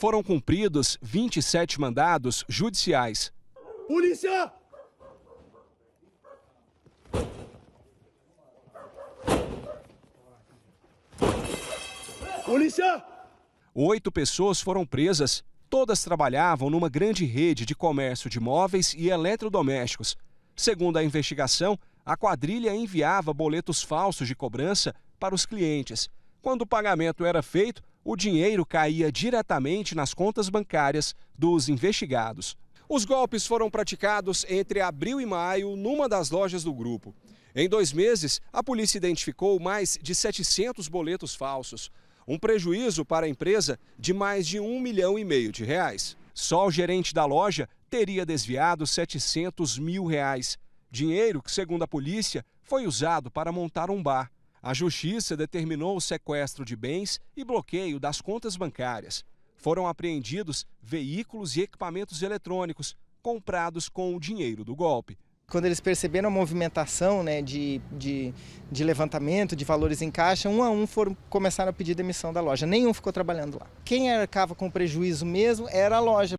foram cumpridos 27 mandados judiciais. Polícia! Polícia! Oito pessoas foram presas. Todas trabalhavam numa grande rede de comércio de móveis e eletrodomésticos. Segundo a investigação, a quadrilha enviava boletos falsos de cobrança para os clientes. Quando o pagamento era feito, o dinheiro caía diretamente nas contas bancárias dos investigados. Os golpes foram praticados entre abril e maio numa das lojas do grupo. Em dois meses, a polícia identificou mais de 700 boletos falsos, um prejuízo para a empresa de mais de um milhão e meio de reais. Só o gerente da loja teria desviado 700 mil reais, dinheiro que, segundo a polícia, foi usado para montar um bar. A justiça determinou o sequestro de bens e bloqueio das contas bancárias. Foram apreendidos veículos e equipamentos eletrônicos comprados com o dinheiro do golpe quando eles perceberam a movimentação né, de, de, de, levantamento de valores em caixa, um a um foram, começaram a pedir demissão da loja. Nenhum ficou trabalhando lá. Quem arcava com prejuízo mesmo era a loja.